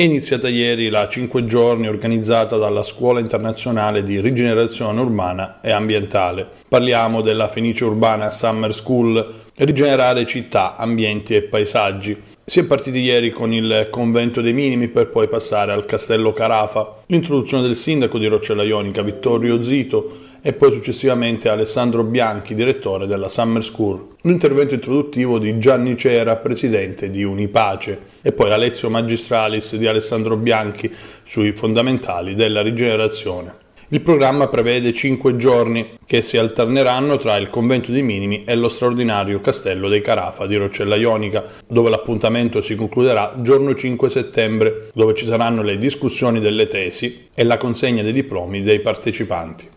è iniziata ieri la 5 giorni organizzata dalla Scuola Internazionale di Rigenerazione Urbana e Ambientale. Parliamo della Fenice Urbana Summer School, rigenerare città, ambienti e paesaggi. Si è partiti ieri con il convento dei minimi per poi passare al castello Carafa, l'introduzione del sindaco di Roccella Ionica Vittorio Zito e poi successivamente Alessandro Bianchi, direttore della Summer School, l'intervento introduttivo di Gianni Cera, presidente di Unipace, e poi la lezione magistralis di Alessandro Bianchi sui fondamentali della rigenerazione. Il programma prevede 5 giorni che si alterneranno tra il convento dei minimi e lo straordinario castello dei Carafa di Roccella Ionica, dove l'appuntamento si concluderà giorno 5 settembre, dove ci saranno le discussioni delle tesi e la consegna dei diplomi dei partecipanti.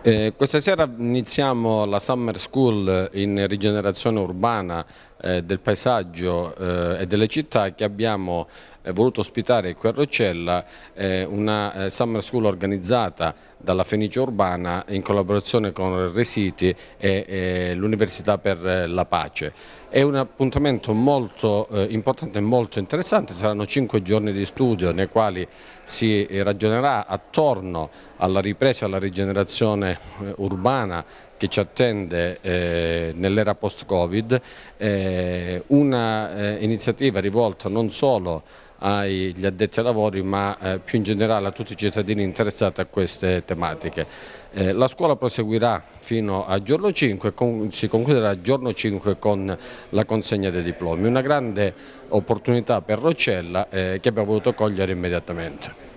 Eh, questa sera iniziamo la Summer School in rigenerazione urbana eh, del paesaggio eh, e delle città che abbiamo eh, voluto ospitare qui a Roccella eh, una eh, summer school organizzata dalla Fenice Urbana in collaborazione con Resiti e l'Università per la Pace. È un appuntamento molto importante e molto interessante, saranno cinque giorni di studio nei quali si ragionerà attorno alla ripresa e alla rigenerazione urbana che ci attende eh, nell'era post-Covid, eh, un'iniziativa eh, rivolta non solo agli addetti ai lavori ma eh, più in generale a tutti i cittadini interessati a queste tematiche. Eh, la scuola proseguirà fino a giorno 5 e si concluderà giorno 5 con la consegna dei diplomi, una grande opportunità per Roccella eh, che abbiamo voluto cogliere immediatamente.